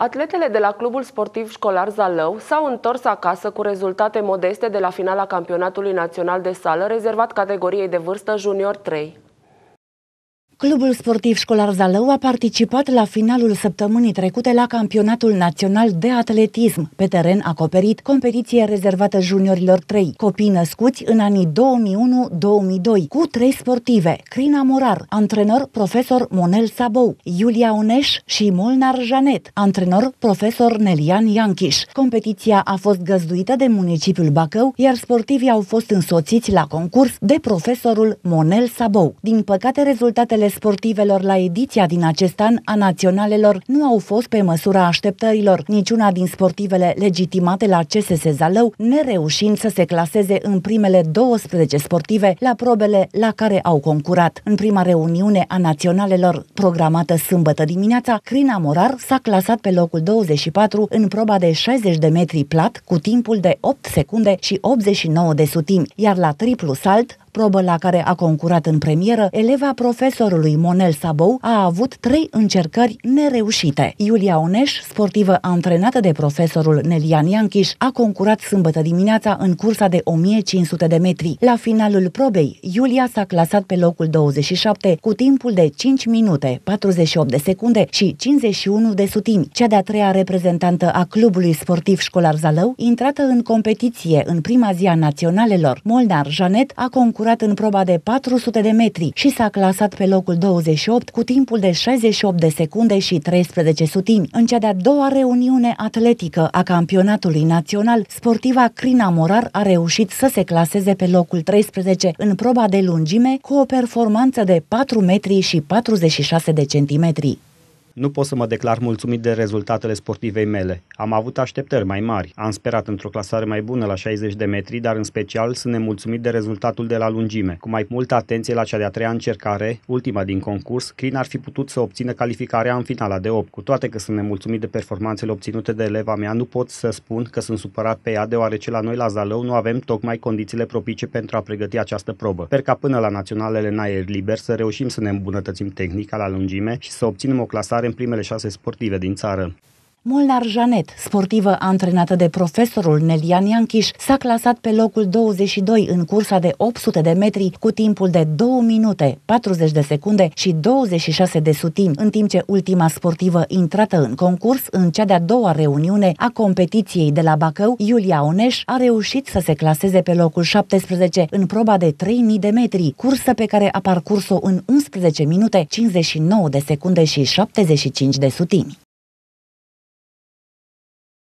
Atletele de la Clubul Sportiv Școlar Zalău s-au întors acasă cu rezultate modeste de la finala campionatului național de sală rezervat categoriei de vârstă junior 3. Clubul sportiv școlar Zalău a participat la finalul săptămânii trecute la campionatul național de atletism pe teren acoperit, competiție rezervată juniorilor 3, copii născuți în anii 2001-2002, cu trei sportive, Crina Morar, antrenor profesor Monel Sabou, Iulia Uneș și Molnar Janet, antrenor profesor Nelian Ianchiș. Competiția a fost găzduită de municipiul Bacău, iar sportivii au fost însoțiți la concurs de profesorul Monel Sabou. Din păcate, rezultatele Premiile sportivelor la ediția din acest an a naționalelor nu au fost pe măsura așteptărilor, niciuna din sportivele legitimate la CSS Zalău, nereușind să se claseze în primele 12 sportive la probele la care au concurat. În prima reuniune a naționalelor, programată sâmbătă dimineața, Crina Morar s-a clasat pe locul 24 în proba de 60 de metri plat cu timpul de 8 secunde și 89 de sutimi, iar la triplu salt, probă la care a concurat în premieră, eleva profesorului Monel Sabou a avut trei încercări nereușite. Iulia Oneș, sportivă antrenată de profesorul Nelian Ianchiș, a concurat sâmbătă dimineața în cursa de 1500 de metri. La finalul probei, Iulia s-a clasat pe locul 27 cu timpul de 5 minute, 48 de secunde și 51 de sutimi. Cea de-a treia reprezentantă a clubului sportiv școlar Zalău, intrată în competiție în prima zi a naționalelor, Molnar Janet a concurat Curat în proba de 400 de metri și s-a clasat pe locul 28 cu timpul de 68 de secunde și 13 sutimi. În cea de-a doua reuniune atletică a campionatului național, sportiva Crina Morar a reușit să se claseze pe locul 13 în proba de lungime cu o performanță de 4 metri și 46 de centimetri. Nu pot să mă declar mulțumit de rezultatele sportivei mele. Am avut așteptări mai mari. Am sperat într-o clasare mai bună la 60 de metri, dar în special sunt nemulțumit de rezultatul de la lungime. Cu mai multă atenție la cea de-a treia încercare, ultima din concurs, Crin ar fi putut să obțină calificarea în finala de 8. Cu toate că sunt nemulțumit de performanțele obținute de eleva mea, nu pot să spun că sunt supărat pe ea, deoarece la noi la Zalău nu avem tocmai condițiile propice pentru a pregăti această probă. Sper ca până la naționalele în aer liber să reușim să ne îmbunătățim tehnica la lungime și să obținem o clasare în primele șase sportive din țară. Molnar Janet, sportivă antrenată de profesorul Nelian Ianchiș, s-a clasat pe locul 22 în cursa de 800 de metri cu timpul de 2 minute, 40 de secunde și 26 de sutimi, în timp ce ultima sportivă intrată în concurs în cea de-a doua reuniune a competiției de la Bacău, Iulia Oneș, a reușit să se claseze pe locul 17 în proba de 3000 de metri, cursă pe care a parcurs-o în 11 minute, 59 de secunde și 75 de sutimi.